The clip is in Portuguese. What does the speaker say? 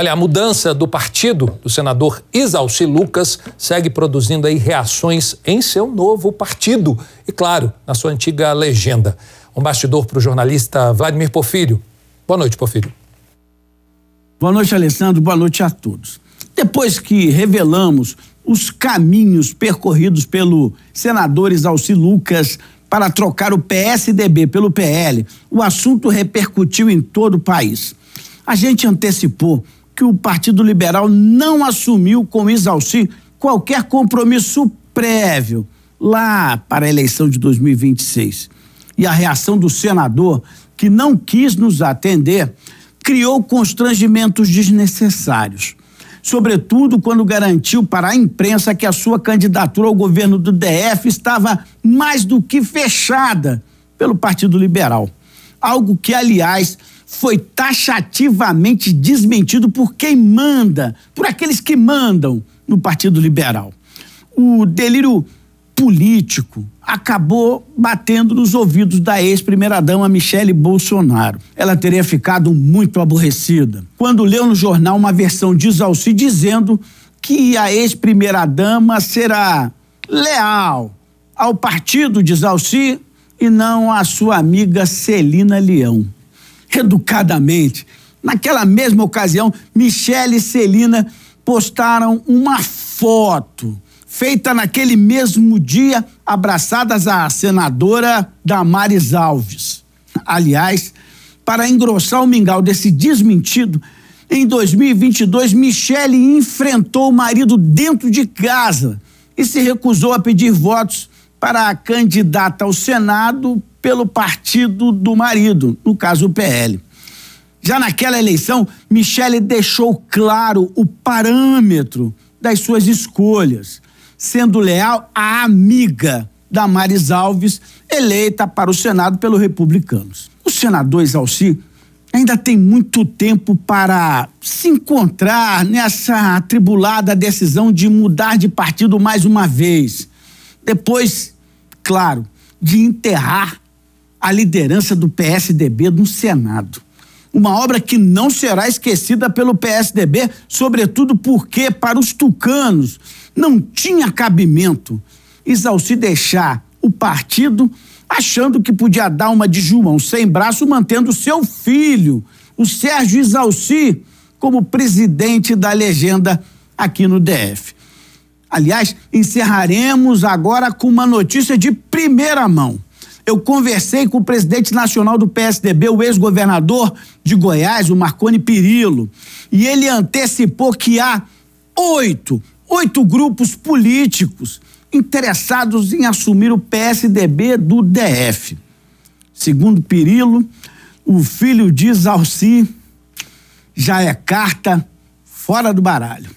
Olha, a mudança do partido do senador Isalci Lucas segue produzindo aí reações em seu novo partido e, claro, na sua antiga legenda. Um bastidor para o jornalista Vladimir Porfírio. Boa noite, Porfírio. Boa noite, Alessandro. Boa noite a todos. Depois que revelamos os caminhos percorridos pelo senador Isalci Lucas para trocar o PSDB pelo PL, o assunto repercutiu em todo o país. A gente antecipou que o Partido Liberal não assumiu com Isalci qualquer compromisso prévio lá para a eleição de 2026. E a reação do senador, que não quis nos atender, criou constrangimentos desnecessários. Sobretudo quando garantiu para a imprensa que a sua candidatura ao governo do DF estava mais do que fechada pelo Partido Liberal. Algo que, aliás, foi taxativamente desmentido por quem manda, por aqueles que mandam no Partido Liberal. O delírio político acabou batendo nos ouvidos da ex-primeira-dama Michele Bolsonaro. Ela teria ficado muito aborrecida quando leu no jornal uma versão de Zalci dizendo que a ex-primeira-dama será leal ao partido de Zalci e não à sua amiga Celina Leão educadamente. Naquela mesma ocasião, Michelle e Celina postaram uma foto feita naquele mesmo dia, abraçadas à senadora Damares Alves. Aliás, para engrossar o mingau desse desmentido, em 2022, Michele enfrentou o marido dentro de casa e se recusou a pedir votos para a candidata ao Senado pelo partido do marido, no caso o PL. Já naquela eleição, Michele deixou claro o parâmetro das suas escolhas, sendo leal à amiga da Damares Alves, eleita para o Senado pelos republicanos. O senador Exalci ainda tem muito tempo para se encontrar nessa atribulada decisão de mudar de partido mais uma vez. Depois, claro, de enterrar a liderança do PSDB no Senado. Uma obra que não será esquecida pelo PSDB, sobretudo porque, para os tucanos, não tinha cabimento Exalci deixar o partido achando que podia dar uma de João sem braço, mantendo seu filho, o Sérgio Exalci, como presidente da legenda aqui no DF. Aliás, encerraremos agora com uma notícia de primeira mão. Eu conversei com o presidente nacional do PSDB, o ex-governador de Goiás, o Marconi Pirillo, e ele antecipou que há oito, oito grupos políticos interessados em assumir o PSDB do DF. Segundo Pirillo, o filho de Zalci já é carta fora do baralho.